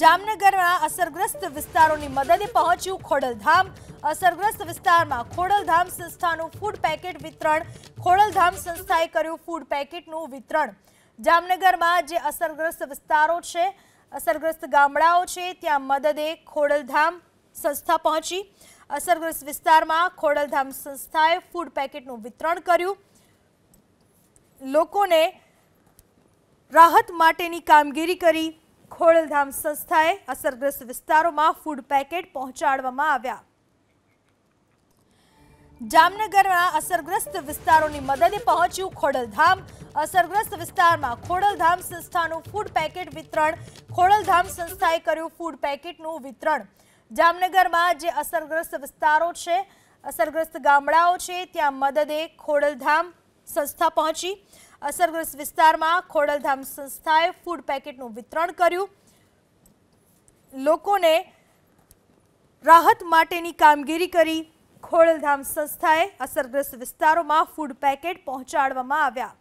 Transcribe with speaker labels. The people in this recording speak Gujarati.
Speaker 1: જામનગરના અસરગ્રસ્ત વિસ્તારોની મદદે પહોંચ્યું ખોડલધામ અસરગ્રસ્ત વિસ્તારમાં ખોડલધામ સંસ્થાનું ફૂડ પેકેટ વિતરણ ખોડલધામ સંસ્થાએ કર્યું ફૂડ પેકેટનું વિતરણ જામનગરમાં જે અસરગ્રસ્ત વિસ્તારો છે અસરગ્રસ્ત ગામડાઓ છે ત્યાં મદદે ખોડલધામ સંસ્થા પહોંચી અસરગ્રસ્ત વિસ્તારમાં ખોડલધામ સંસ્થાએ ફૂડ પેકેટનું વિતરણ કર્યું લોકોને રાહત માટેની કામગીરી કરી ખોડલધામ સંસ્થાએ અસરગ્રસ્ત વિસ્તારોમાં ફૂડ પેકેટ પહોંચાડવામાં આવ્યા જામનગરના અસરગ્રસ્ત વિસ્તારોની મદદે પહોંચ્યું ખોડલધામ અસરગ્રસ્ત વિસ્તારમાં ખોડલધામ સંસ્થાનું ફૂડ પેકેટ વિતરણ ખોડલધામ સંસ્થાએ કર્યું ફૂડ પેકેટનું વિતરણ જામનગરમાં જે અસરગ્રસ્ત વિસ્તારો છે અસરગ્રસ્ત ગામડાઓ છે ત્યાં મદદે ખોડલધામ સંસ્થા પહોંચી અસરગ્રસ્ત વિસ્તારમાં ખોડલધામ સંસ્થાએ ફૂડ પેકેટનું વિતરણ કર્યું લોકોને રાહત માટેની કામગીરી કરી ખોડલધામ સંસ્થાએ અસરગ્રસ્ત વિસ્તારોમાં ફૂડ પેકેટ પહોંચાડવામાં આવ્યા